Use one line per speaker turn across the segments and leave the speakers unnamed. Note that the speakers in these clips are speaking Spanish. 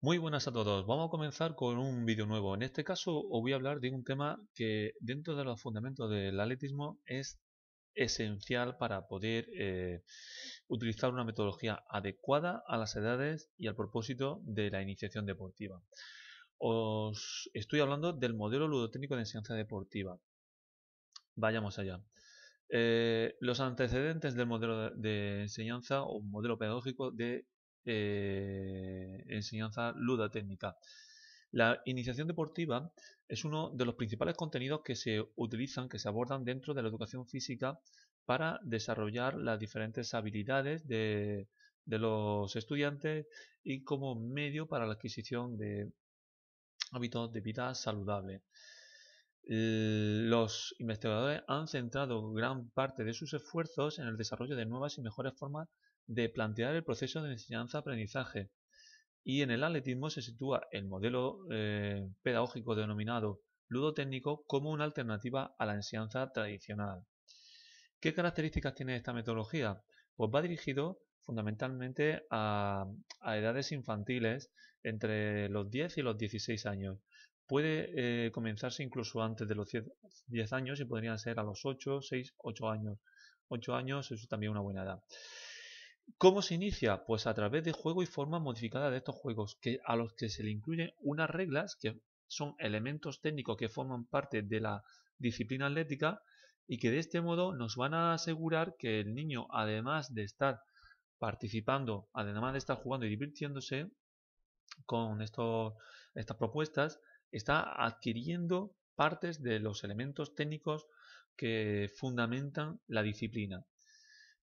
Muy buenas a todos, vamos a comenzar con un vídeo nuevo. En este caso os voy a hablar de un tema que dentro de los fundamentos del atletismo es esencial para poder eh, utilizar una metodología adecuada a las edades y al propósito de la iniciación deportiva. Os estoy hablando del modelo ludotécnico de enseñanza deportiva. Vayamos allá. Eh, los antecedentes del modelo de enseñanza o modelo pedagógico de eh, enseñanza luda técnica. La iniciación deportiva es uno de los principales contenidos que se utilizan, que se abordan dentro de la educación física para desarrollar las diferentes habilidades de, de los estudiantes y como medio para la adquisición de hábitos de vida saludable. Los investigadores han centrado gran parte de sus esfuerzos en el desarrollo de nuevas y mejores formas de plantear el proceso de enseñanza-aprendizaje. Y en el atletismo se sitúa el modelo eh, pedagógico denominado ludotécnico como una alternativa a la enseñanza tradicional. ¿Qué características tiene esta metodología? Pues va dirigido fundamentalmente a, edades infantiles entre los 10 y los 16 años. Puede eh, comenzarse incluso antes de los 10 años y podrían ser a los 8, 6, 8 años. 8 años es también una buena edad. ¿Cómo se inicia? Pues a través de juego y forma modificada de estos juegos, que, a los que se le incluyen unas reglas que son elementos técnicos que forman parte de la disciplina atlética y que de este modo nos van a asegurar que el niño, además de estar participando, además de estar jugando y divirtiéndose con estas propuestas, está adquiriendo partes de los elementos técnicos que fundamentan la disciplina.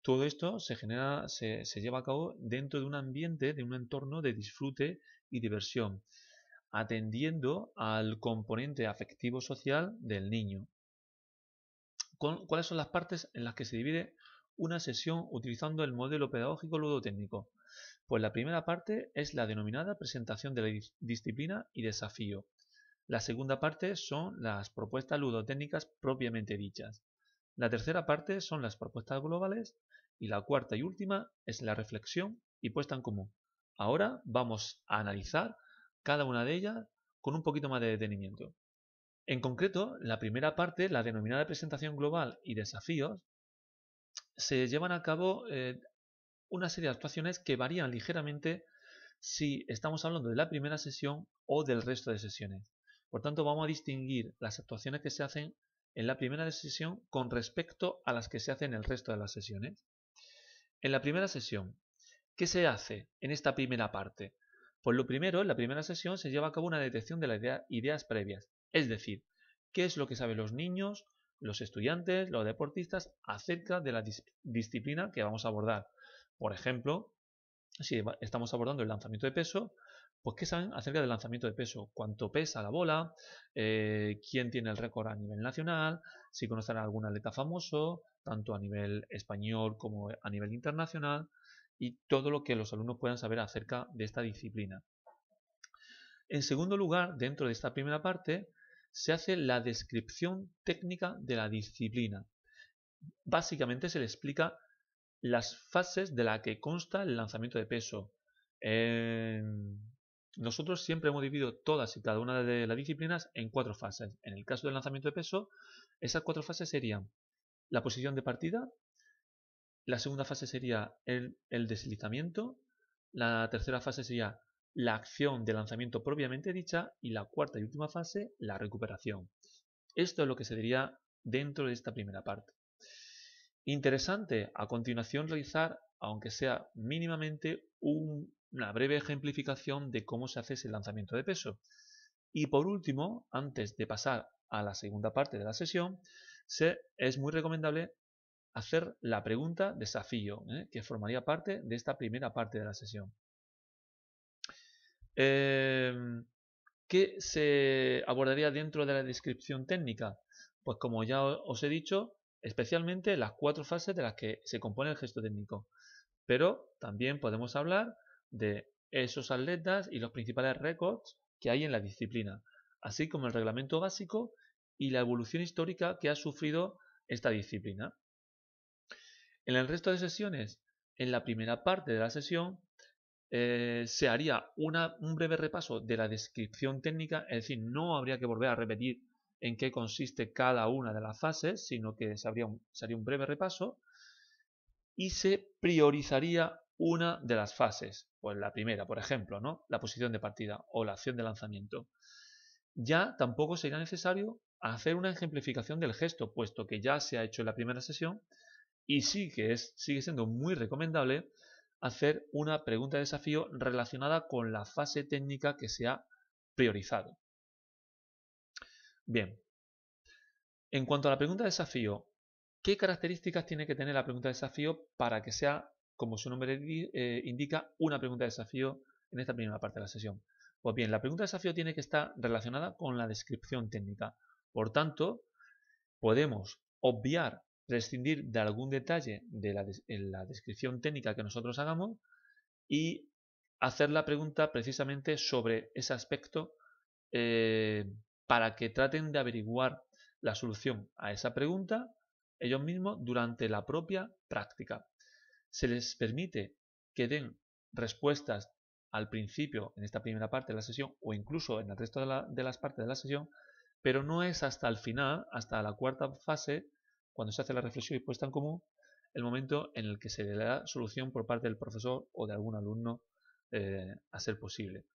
Todo esto se genera, se, lleva a cabo dentro de un ambiente, de un entorno de disfrute y diversión, atendiendo al componente afectivo social del niño. ¿Cuáles son las partes en las que se divide una sesión utilizando el modelo pedagógico ludotécnico? Pues la primera parte es la denominada presentación de la disciplina y desafío. La segunda parte son las propuestas ludotécnicas propiamente dichas. La tercera parte son las propuestas globales y la cuarta y última es la reflexión y puesta en común. Ahora vamos a analizar cada una de ellas con un poquito más de detenimiento. En concreto, la primera parte, la denominada presentación global y desafíos, se llevan a cabo eh, una serie de actuaciones que varían ligeramente si estamos hablando de la primera sesión o del resto de sesiones. Por tanto, vamos a distinguir las actuaciones que se hacen en la primera sesión con respecto a las que se hacen en el resto de las sesiones. En la primera sesión, ¿qué se hace en esta primera parte? Pues lo primero, en la primera sesión se lleva a cabo una detección de las ideas previas, es decir, qué es lo que saben los niños, los estudiantes, los deportistas acerca de la disciplina que vamos a abordar. Por ejemplo, si estamos abordando el lanzamiento de peso, pues qué saben acerca del lanzamiento de peso, cuánto pesa la bola, eh, quién tiene el récord a nivel nacional, si conocen algún atleta famoso, tanto a nivel español como a nivel internacional, y todo lo que los alumnos puedan saber acerca de esta disciplina. En segundo lugar, dentro de esta primera parte, se hace la descripción técnica de la disciplina. Básicamente se le explica las fases de la que consta el lanzamiento de peso. Nosotros siempre hemos dividido todas y cada una de las disciplinas en cuatro fases. En el caso del lanzamiento de peso, esas cuatro fases serían la posición de partida, la segunda fase sería el, deslizamiento, la tercera fase sería la acción de lanzamiento propiamente dicha y la cuarta y última fase, la recuperación. Esto es lo que se diría dentro de esta primera parte. Interesante a continuación realizar aunque sea mínimamente una breve ejemplificación de cómo se hace ese lanzamiento de peso. Y por último, antes de pasar a la segunda parte de la sesión, es muy recomendable hacer la pregunta desafío, ¿eh? que formaría parte de esta primera parte de la sesión. Em, ¿Qué se abordaría dentro de la descripción técnica? Pues como ya os he dicho, especialmente las cuatro fases de las que se compone el gesto técnico. Pero también podemos hablar de esos atletas y los principales récords que hay en la disciplina, así como el reglamento básico y la evolución histórica que ha sufrido esta disciplina. En el resto de sesiones, en la primera parte de la sesión, eh, se haría un breve repaso de la descripción técnica, es decir, no habría que volver a repetir en qué consiste cada una de las fases, sino que se haría un breve repaso y se priorizaría una de las fases, pues la primera, por ejemplo, ¿no? la posición de partida o la acción de lanzamiento. Ya tampoco sería necesario hacer una ejemplificación del gesto, puesto que ya se ha hecho en la primera sesión y sí que es, sigue siendo muy recomendable hacer una pregunta de desafío relacionada con la fase técnica que se ha priorizado. Bien, en cuanto a la pregunta de desafío ¿Qué características tiene que tener la pregunta de desafío para que sea, como su nombre eh, indica, una pregunta de desafío en esta primera parte de la sesión? Pues bien, la pregunta de desafío tiene que estar relacionada con la descripción técnica. Por tanto, podemos obviar, prescindir de algún detalle de la, descripción técnica que nosotros hagamos y hacer la pregunta precisamente sobre ese aspecto eh, para que traten de averiguar la solución a esa pregunta ellos mismos durante la propia práctica. Se les permite que den respuestas al principio, en esta primera parte de la sesión, o incluso en el resto de, las partes de la sesión, pero no es hasta el final, hasta la cuarta fase, cuando se hace la reflexión y puesta en común, el momento en el que se le da solución por parte del profesor o de algún alumno eh, a ser posible.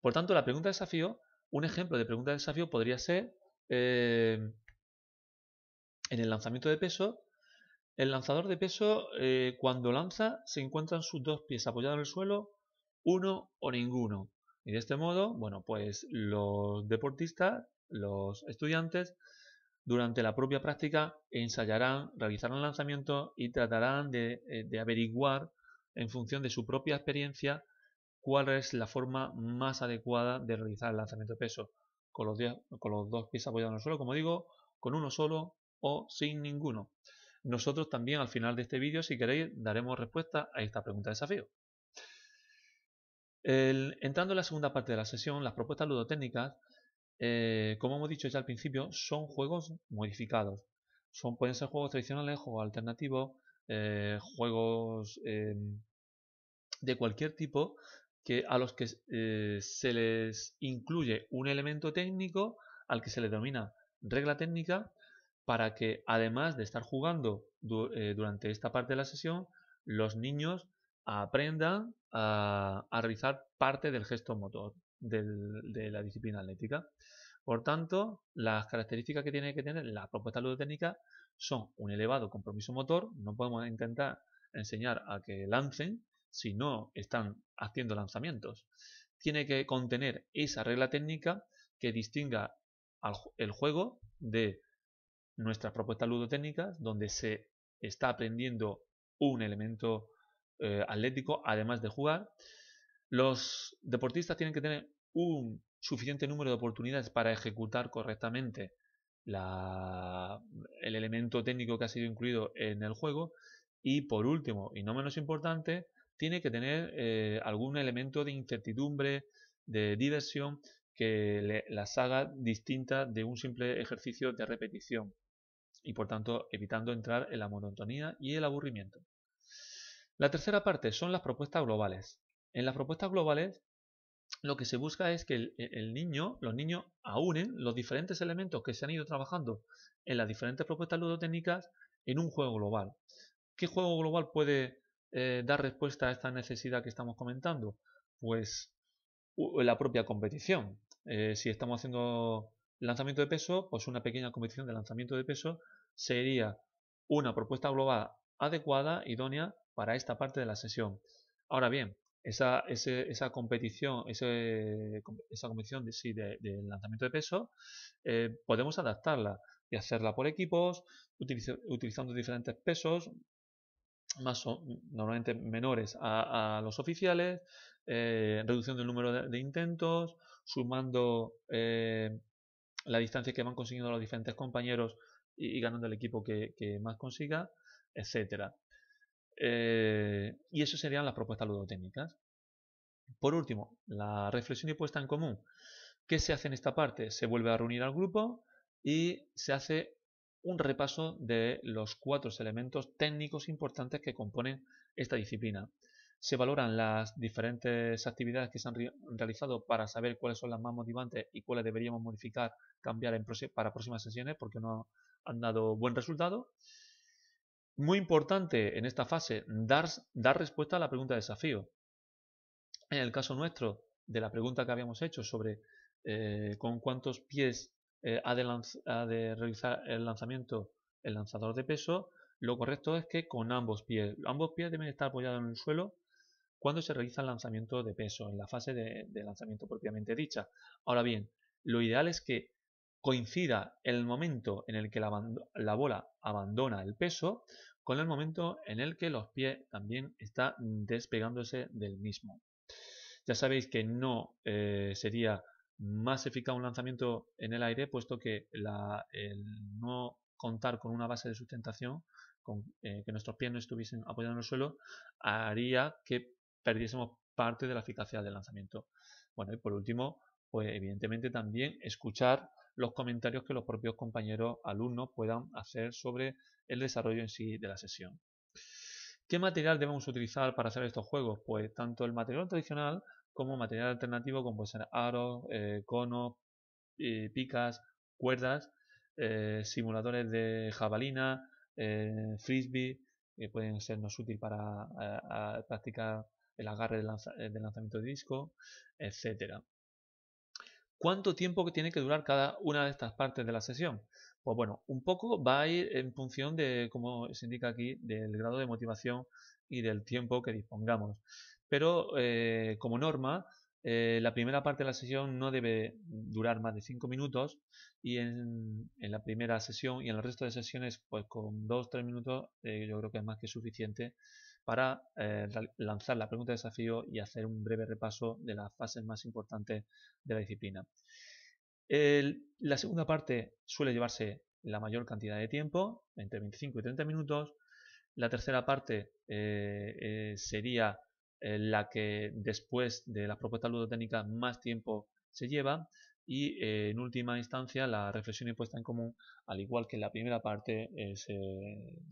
Por tanto, la pregunta de desafío, un ejemplo de pregunta de desafío podría ser eh, en el lanzamiento de peso, el lanzador de peso eh, cuando lanza se encuentran sus dos pies apoyados en el suelo, uno o ninguno. Y de este modo, bueno, pues los deportistas, los estudiantes, durante la propia práctica ensayarán, realizarán el lanzamiento y tratarán eh, de, averiguar en función de su propia experiencia cuál es la forma más adecuada de realizar el lanzamiento de peso. con los dos pies apoyados en el suelo, como digo, con uno solo o sin ninguno. Nosotros también al final de este vídeo, si queréis, daremos respuesta a esta pregunta de desafío. entrando en la segunda parte de la sesión, las propuestas ludotécnicas, eh, como hemos dicho ya al principio, son juegos modificados. Son, pueden ser juegos tradicionales, juegos alternativos, eh, juegos eh, de cualquier tipo que, a los que se les incluye un elemento técnico al que se le denomina regla técnica para que además de estar jugando eh, durante esta parte de la sesión, los niños aprendan a, realizar parte del gesto motor de la disciplina atlética. Por tanto, las características que tiene que tener la propuesta ludotécnica son un elevado compromiso motor. No podemos intentar enseñar a que lancen si no están haciendo lanzamientos. Tiene que contener esa regla técnica que distinga al, el juego de nuestras propuestas ludotécnicas, donde se está aprendiendo un elemento eh, atlético, además de jugar. Los deportistas tienen que tener un suficiente número de oportunidades para ejecutar correctamente el elemento técnico que ha sido incluido en el juego. Y por último, y no menos importante, tiene que tener eh, algún elemento de incertidumbre, de diversión, que las haga distinta de un simple ejercicio de repetición y por tanto evitando entrar en la monotonía y el aburrimiento. La tercera parte son las propuestas globales. En las propuestas globales lo que se busca es que el, e, niño, los niños aúnen los diferentes elementos que se han ido trabajando en las diferentes propuestas ludotécnicas en un juego global. ¿Qué juego global puede eh, dar respuesta a esta necesidad que estamos comentando? Pues la propia competición. Eh, si estamos haciendo Lanzamiento de peso, pues una pequeña competición de lanzamiento de peso sería una propuesta global adecuada, idónea para esta parte de la sesión. Ahora bien, esa, ese, esa competición, ese, esa competición de, sí, de, lanzamiento de peso, eh, podemos adaptarla y hacerla por equipos, utilizando diferentes pesos, más o, normalmente menores a, los oficiales, eh, reducción del número de, intentos, sumando eh, la distancia que van consiguiendo los diferentes compañeros y, ganando el equipo que, más consiga, etcétera. Eh, y eso serían las propuestas ludotécnicas. Por último, la reflexión y puesta en común. ¿Qué se hace en esta parte? Se vuelve a reunir al grupo y se hace un repaso de los cuatro elementos técnicos importantes que componen esta disciplina se valoran las diferentes actividades que se han realizado para saber cuáles son las más motivantes y cuáles deberíamos modificar, cambiar para próximas sesiones porque no han dado buen resultado. Muy importante en esta fase dar, respuesta a la pregunta de desafío. En el caso nuestro, de la pregunta que habíamos hecho sobre eh, con cuántos pies eh, ha, de realizar el lanzamiento el lanzador de peso, lo correcto es que con ambos pies. Ambos pies deben estar apoyados en el suelo cuando se realiza el lanzamiento de peso, en la fase de, lanzamiento propiamente dicha. Ahora bien, lo ideal es que coincida el momento en el que la, bola abandona el peso con el momento en el que los pies también están despegándose del mismo. Ya sabéis que no eh, sería más eficaz un lanzamiento en el aire, puesto que el no contar con una base de sustentación, con, eh, que nuestros pies no estuviesen apoyados en el suelo, haría que perdiésemos parte de la eficacia del lanzamiento. Bueno, y por último, pues evidentemente también escuchar los comentarios que los propios compañeros alumnos puedan hacer sobre el desarrollo en sí de la sesión. ¿Qué material debemos utilizar para hacer estos juegos? Pues tanto el material tradicional como material alternativo como pueden ser aros, eh, conos, eh, picas, cuerdas, eh, simuladores de jabalina, frisbee, que pueden sernos útil para practicar el agarre del, eh, lanzamiento de disco, etcétera. ¿Cuánto tiempo tiene que durar cada una de estas partes de la sesión? Pues bueno, un poco va a ir en función de, como se indica aquí, del grado de motivación y del tiempo que dispongamos. Pero eh, como norma, eh, la primera parte de la sesión no debe durar más de 5 minutos y en, la primera sesión y en el resto de sesiones, pues con 2-3 minutos yo creo que es más que suficiente para eh, lanzar la pregunta de desafío y hacer un breve repaso de las fases más importantes de la disciplina. la segunda parte suele llevarse la mayor cantidad de tiempo, entre 25 y 30 minutos. La tercera parte eh, eh, sería la que después de las propuestas ludotécnicas más tiempo se lleva, y eh, en última instancia la reflexión impuesta en común, al igual que en la primera parte, eh, se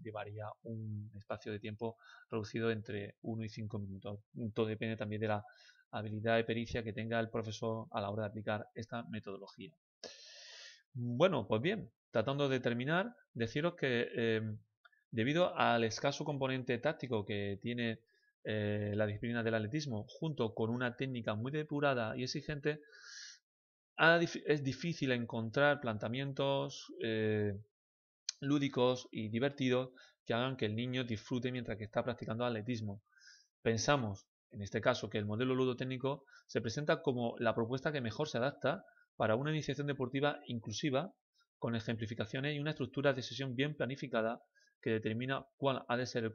llevaría un espacio de tiempo reducido entre 1 y 5 minutos. Todo depende también de la habilidad y pericia que tenga el profesor a la hora de aplicar esta metodología. Bueno, pues bien, tratando de terminar, deciros que eh, debido al escaso componente táctico que tiene la disciplina del atletismo, junto con una técnica muy depurada y exigente, es difícil encontrar planteamientos eh, lúdicos y divertidos que hagan que el niño disfrute mientras que está practicando atletismo. Pensamos, en este caso, que el modelo ludotécnico se presenta como la propuesta que mejor se adapta para una iniciación deportiva inclusiva, con ejemplificaciones y una estructura de sesión bien planificada que determina cuál ha de ser el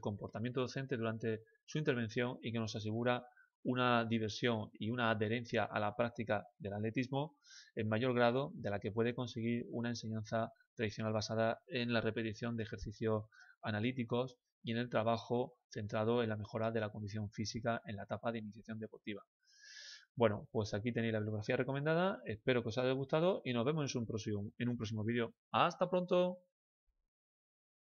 comportamiento docente durante su intervención y que nos asegura una diversión y una adherencia a la práctica del atletismo en mayor grado de la que puede conseguir una enseñanza tradicional basada en la repetición de ejercicios analíticos y en el trabajo centrado en la mejora de la condición física en la etapa de iniciación deportiva. Bueno, pues aquí tenéis la bibliografía recomendada, espero que os haya gustado y nos vemos en un próximo, en un próximo vídeo. ¡Hasta pronto!